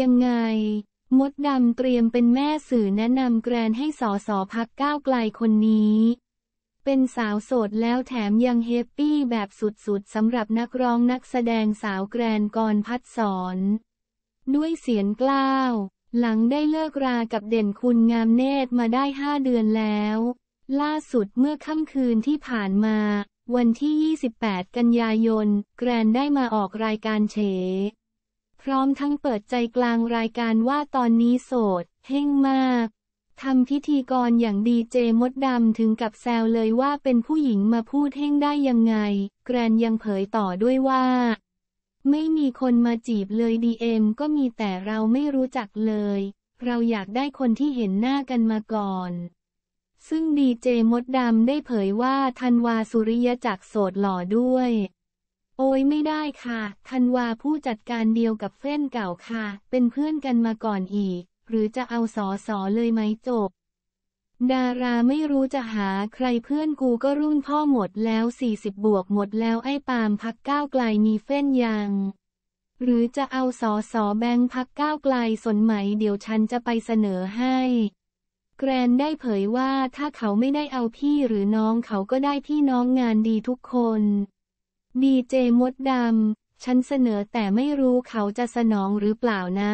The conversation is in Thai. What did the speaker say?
ยังไงมดดำเตรียมเป็นแม่สื่อแนะนำแกรนให้สอสอพักก้าวไกลคนนี้ เป็นสาวโสดแล้วแถมยังเฮปปี้แบบสุดๆสำหรับนักร้องนักแสดงสาวแกรนกรพัดสอน ด้วยเสียงกล้าว หลังได้เลิกรากับเด่นคุณงามเนตรมาได้ห้าเดือนแล้ว ล่าสุดเมื่อค่ำคืนที่ผ่านมา วันที่ 28 กันยายน แกรนได้มาออกรายการเฉพร้อมทั้งเปิดใจกลางรายการว่าตอนนี้โสดเฮ่งมากทำพิธีกรอย่างดีเจมดดำถึงกับแซวเลยว่าเป็นผู้หญิงมาพูดเฮ่งได้ยังไง แกรนยังเผยต่อด้วยว่า ไม่มีคนมาจีบเลยดีเอ็มก็มีแต่เราไม่รู้จักเลย เราอยากได้คนที่เห็นหน้ากันมาก่อน ซึ่งดีเจมดดำได้เผยว่าธันวาสุริยจักรโสดหล่อด้วยโอ้ยไม่ได้ค่ะธันวาผู้จัดการเดียวกับเพื่อนเก่าค่ะ เป็นเพื่อนกันมาก่อนอีก หรือจะเอาสอสอเลยไหมจบ ดาราไม่รู้จะหาใครเพื่อนกูก็รุ่นพ่อหมดแล้ว40บวกหมดแล้วไอ้ปามพักก้าวไกลมีเฟ้นยังหรือจะเอาสอสอแบงพักก้าวไกลสนไหมเดี๋ยวฉันจะไปเสนอให้ แกรนได้เผยว่าถ้าเขาไม่ได้เอาพี่หรือน้องเขาก็ได้พี่น้องงานดีทุกคนดีเจมดดำ ฉันเสนอแต่ไม่รู้เขาจะสนองหรือเปล่านะ